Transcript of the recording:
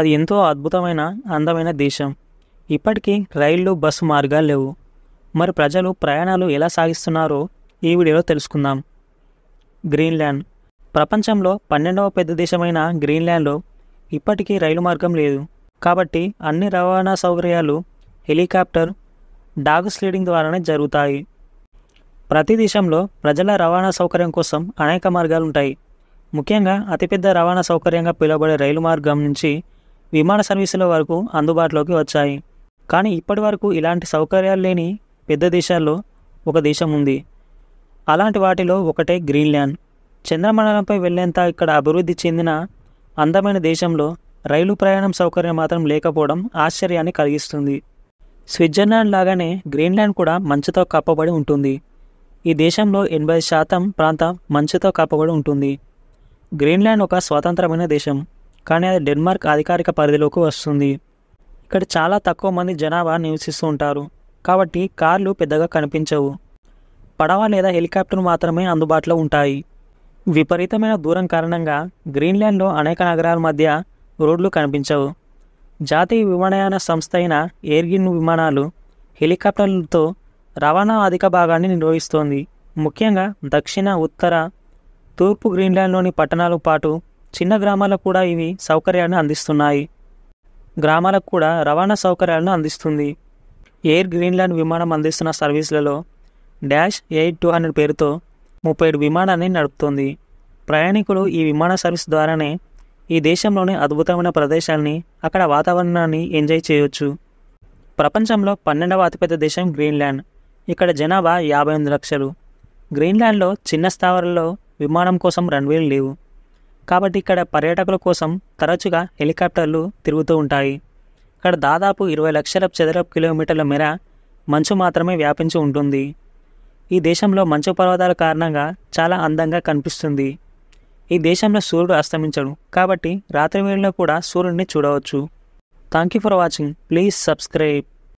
అది ఎంతో అద్భుతమైన అందమైన దేశం ఇప్పటికీ రైళ్ళు బస్సు మార్గాలు లేవు మరి ప్రజలు ప్రయాణాలు ఎలా సాగిస్తున్నారో ఈ వీడియోలో తెలుసుకుందాం గ్రీన్ల్యాండ్ ప్రపంచంలో పన్నెండవ పెద్ద దేశమైన గ్రీన్ల్యాండ్లో ఇప్పటికీ రైలు మార్గం లేదు కాబట్టి అన్ని రవాణా సౌకర్యాలు హెలికాప్టర్ డాగ్ స్లీడింగ్ ద్వారానే జరుగుతాయి ప్రతి దేశంలో ప్రజల రవాణా సౌకర్యం కోసం అనేక మార్గాలు ఉంటాయి ముఖ్యంగా అతిపెద్ద రవాణా సౌకర్యంగా పిలువబడే రైలు మార్గం నుంచి విమాన సర్వీసుల వరకు అందుబాటులోకి వచ్చాయి కానీ ఇప్పటి వరకు ఇలాంటి సౌకర్యాలు లేని పెద్ద దేశాల్లో ఒక దేశం ఉంది అలాంటి వాటిలో ఒకటే గ్రీన్లాండ్ చంద్రమండలంపై వెళ్ళేంత ఇక్కడ అభివృద్ధి చెందిన అందమైన దేశంలో రైలు ప్రయాణం సౌకర్యం మాత్రం లేకపోవడం ఆశ్చర్యాన్ని కలిగిస్తుంది స్విట్జర్లాండ్ లాగానే గ్రీన్లాండ్ కూడా మంచుతో కప్పబడి ఉంటుంది ఈ దేశంలో ఎనభై శాతం ప్రాంతం మంచుతో కప్పబడి ఉంటుంది గ్రీన్లాండ్ ఒక స్వతంత్రమైన దేశం కానీ అది డెన్మార్క్ అధికారిక పరిధిలోకి వస్తుంది ఇక్కడ చాలా తక్కువ మంది జనాభా నివసిస్తూ ఉంటారు కాబట్టి కార్లు పెద్దగా కనిపించవు పడవ లేదా హెలికాప్టర్ మాత్రమే అందుబాటులో ఉంటాయి విపరీతమైన దూరం కారణంగా గ్రీన్లాండ్లో అనేక నగరాల మధ్య రోడ్లు కనిపించవు జాతీయ విమానయాన సంస్థ అయిన ఎయిర్గిన్ విమానాలు హెలికాప్టర్లతో రవాణా అధిక భాగాన్ని నిర్వహిస్తోంది ముఖ్యంగా దక్షిణ ఉత్తర తూర్పు గ్రీన్లాండ్లోని పట్టణాలు పాటు చిన్న గ్రామాలకు కూడా ఇవి సౌకర్యాన్ని అందిస్తున్నాయి గ్రామాలకు కూడా రవాణా సౌకర్యాలను అందిస్తుంది ఎయిర్ గ్రీన్లాండ్ విమానం అందిస్తున్న సర్వీసులలో డాష్ ఎయిట్ టూ అనే పేరుతో ముప్పై ఏడు విమానాన్ని నడుపుతోంది ప్రయాణికులు ఈ విమాన సర్వీస్ ద్వారానే ఈ దేశంలోని అద్భుతమైన ప్రదేశాలని అక్కడ వాతావరణాన్ని ఎంజాయ్ చేయవచ్చు ప్రపంచంలో పన్నెండవ అతిపెద్ద దేశం గ్రీన్లాండ్ ఇక్కడ జనాభా యాభై ఎనిమిది లక్షలు గ్రీన్లాండ్లో చిన్న స్థావరంలో విమానం కోసం రన్వేలు లేవు కాబట్టి ఇక్కడ పర్యాటకుల కోసం తరచుగా హెలికాప్టర్లు తిరుగుతూ ఉంటాయి ఇక్కడ దాదాపు ఇరవై లక్షల చదరపు కిలోమీటర్ల మేర మంచు మాత్రమే వ్యాపించి ఉంటుంది ఈ దేశంలో మంచు పర్వతాల కారణంగా చాలా అందంగా కనిపిస్తుంది ఈ దేశంలో సూర్యుడు అస్తమించడు కాబట్టి రాత్రి వేళలో కూడా సూర్యుడిని చూడవచ్చు thank you for watching please subscribe